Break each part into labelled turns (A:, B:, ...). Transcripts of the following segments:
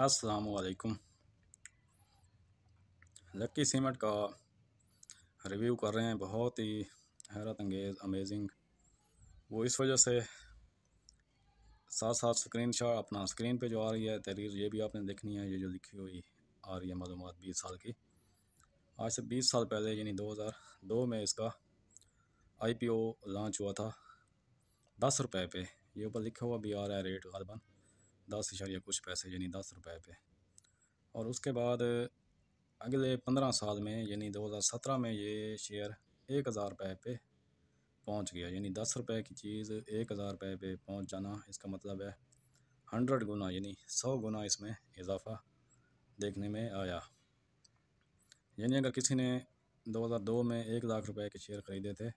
A: असलकुम lucky cement का review कर रहे हैं बहुत ही हैरत अंगेज़ अमेजिंग वो इस वजह से साथ साथ स्क्रीन शॉट अपना स्क्रीन पे जो आ रही है तहरीर ये भी आपने देखनी है ये जो लिखी हुई आ रही है मालूम बीस साल की आज से बीस साल पहले यानी दो हज़ार दो में इसका आई पी ओ लॉन्च हुआ था दस रुपये पे ये ऊपर लिखा हुआ भी आ रहा है रेट गलबन दस इशारिया कुछ पैसे यानी दस रुपए पे और उसके बाद अगले पंद्रह साल में यानी दो हज़ार सत्रह में ये शेयर एक हज़ार रुपये पे पहुंच गया यानी दस रुपए की चीज़ एक हज़ार रुपये पे पहुंच जाना इसका मतलब है हंड्रेड गुना यानी सौ गुना इसमें इजाफा देखने में आया यानी अगर किसी ने दो हज़ार दो में एक लाख रुपए के शेयर ख़रीदे थे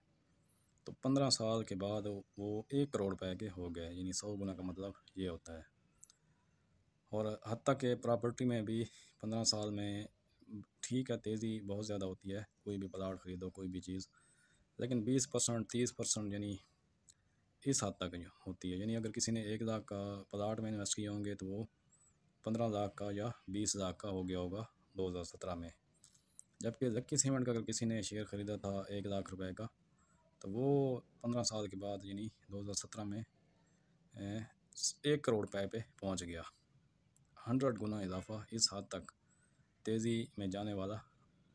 A: तो पंद्रह साल के बाद वो एक करोड़ रुपए के हो गए यानी सौ गुना का मतलब ये होता है और हती के प्रॉपर्टी में भी पंद्रह साल में ठीक है तेज़ी बहुत ज़्यादा होती है कोई भी प्लाट ख़रीदो कोई भी चीज़ लेकिन बीस परसेंट तीस परसेंट यानी इस हद तक होती है यानी अगर किसी ने एक लाख का प्लाट में इन्वेस्ट किए होंगे तो वो पंद्रह लाख का या बीस लाख का हो गया होगा दो हज़ार सत्रह में जबकि लक्की सीमेंट का अगर किसी ने शेयर ख़रीदा था एक लाख रुपए का तो वो पंद्रह साल के बाद यानी दो हज़ार सत्रह में एक करोड़ रुपए पे पहुंच गया हंड्रेड गुना इजाफा इस हद तक तेज़ी में जाने वाला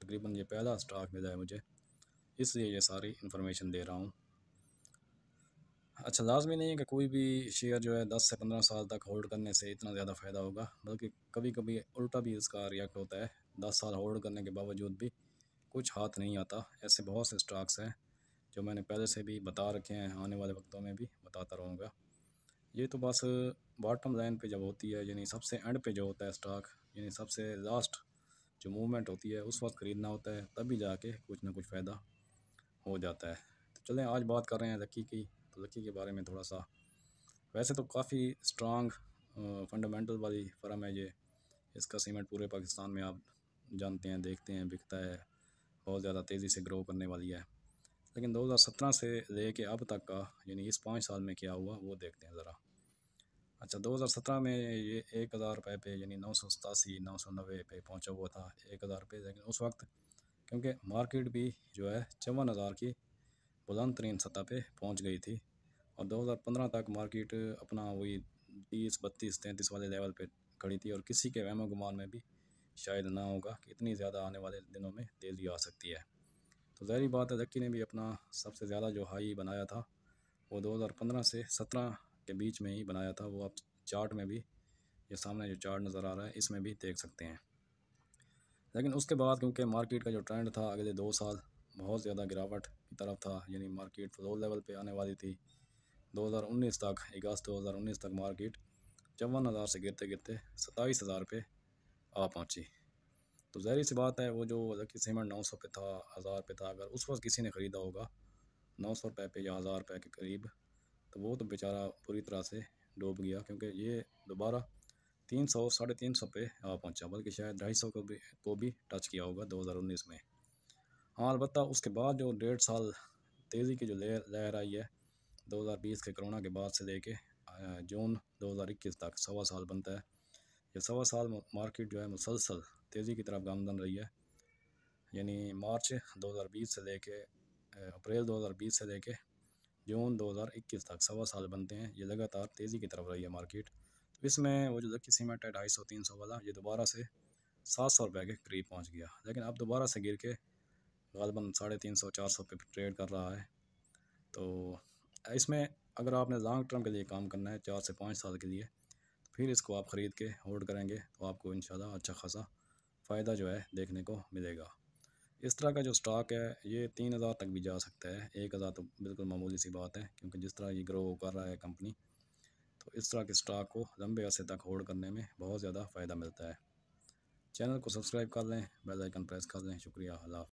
A: तकरीबन ये पहला स्टॉक मिला है मुझे इसलिए ये सारी इन्फॉर्मेशन दे रहा हूँ अच्छा लाजमी नहीं है कि कोई भी शेयर जो है दस से पंद्रह साल तक होल्ड करने से इतना ज़्यादा फ़ायदा होगा बल्कि कभी कभी उल्टा भी इसका रिएक्ट होता है दस साल होल्ड करने के बावजूद भी कुछ हाथ नहीं आता ऐसे बहुत से स्टॉक्स हैं जो मैंने पहले से भी बता रखे हैं आने वाले वक्तों में भी बताता रहूँगा ये तो बस बॉटम लाइन पे जब होती है यानी सबसे एंड पे जो होता है स्टॉक यानी सबसे लास्ट जो मूवमेंट होती है उस वक्त ख़रीदना होता है तभी जाके कुछ ना कुछ फ़ायदा हो जाता है तो चलें आज बात कर रहे हैं लकी की तो लकी के बारे में थोड़ा सा वैसे तो काफ़ी स्ट्रांग फंडामेंटल वाली फर्म है ये इसका सीमेंट पूरे पाकिस्तान में आप जानते हैं देखते हैं बिकता है बहुत ज़्यादा तेज़ी से ग्रो करने वाली है लेकिन 2017 से ले अब तक का यानी इस पाँच साल में क्या हुआ वो देखते हैं ज़रा अच्छा 2017 में ये एक हज़ार रुपये पे यानी नौ सौ सतासी नौ सौ नब्बे पे पहुँचा हुआ था एक हज़ार रुपये लेकिन उस वक्त क्योंकि मार्केट भी जो है चौवन हज़ार की बुलंद तरीन सतह पर पहुँच गई थी और दो हज़ार पंद्रह तक मार्केट अपना वही तीस बत्तीस तैंतीस वाले लेवल पर खड़ी थी और किसी के वहमो गुमान में भी शायद ना होगा कि इतनी ज़्यादा आने वाले दिनों में तेज़ी आ सकती है तो ज़ाहरी बात है जक्की ने भी अपना सबसे ज़्यादा जो हाई बनाया था वो 2015 से 17 के बीच में ही बनाया था वो आप चार्ट में भी ये सामने जो चार्ट नज़र आ रहा है इसमें भी देख सकते हैं लेकिन उसके बाद क्योंकि मार्केट का जो ट्रेंड था अगले दो साल बहुत ज़्यादा गिरावट की तरफ था यानी मार्केट फ्लोर लेवल पर आने वाली थी दो तक अगस्त दो तक मार्केट चौवन हज़ार से गिरते गिरते सत्ताईस हज़ार आ पहुँची तो जहरी सी बात है वो जो जबकि सीमेंट नौ सौ पे था हज़ार पे था अगर उस वक्त किसी ने ख़रीदा होगा नौ सौ रुपये पे या हज़ार रुपये के करीब तो वो तो बेचारा पूरी तरह से डूब गया क्योंकि ये दोबारा तीन सौ साढ़े तीन सौ पे आ पहुँचा बल्कि शायद ढाई सौ को भी को भी टच किया होगा दो हज़ार उन्नीस में हाँ अलबत् उसके बाद जो डेढ़ साल तेज़ी की जो लहर लहर आई है दो हज़ार बीस के करोना के बाद से लेके जून दो हज़ार इक्कीस तक सवा साल बनता है ये सवा साल मार्केट जो है मुसलसल तेज़ी की तरफ गामदन रही है यानी मार्च 2020 से लेके अप्रैल 2020 से लेके जून 2021 तक सवा साल बनते हैं ये लगातार तेज़ी की तरफ रही है मार्केट तो इसमें वो जो लक्की सीमेंट है ढाई सौ तीन सौ वाला ये दोबारा से सात सौ रुपये के करीब पहुंच गया लेकिन अब दोबारा से गिर के गलबन साढ़े तीन सौ चार सौ पे ट्रेड कर रहा है तो इसमें अगर आपने लॉन्ग टर्म के लिए काम करना है चार से पाँच साल के लिए फिर इसको आप ख़रीद के होल्ड करेंगे तो आपको इन अच्छा खासा फ़ायदा जो है देखने को मिलेगा इस तरह का जो स्टॉक है ये तीन हज़ार तक भी जा सकता है एक हज़ार तो बिल्कुल मामूली सी बात है क्योंकि जिस तरह ये ग्रो कर रहा है कंपनी तो इस तरह के स्टॉक को लंबे अरसे तक होल्ड करने में बहुत ज़्यादा फ़ायदा मिलता है चैनल को सब्सक्राइब कर लें बेल आइकन प्रेस कर लें शुक्रिया अल्लाह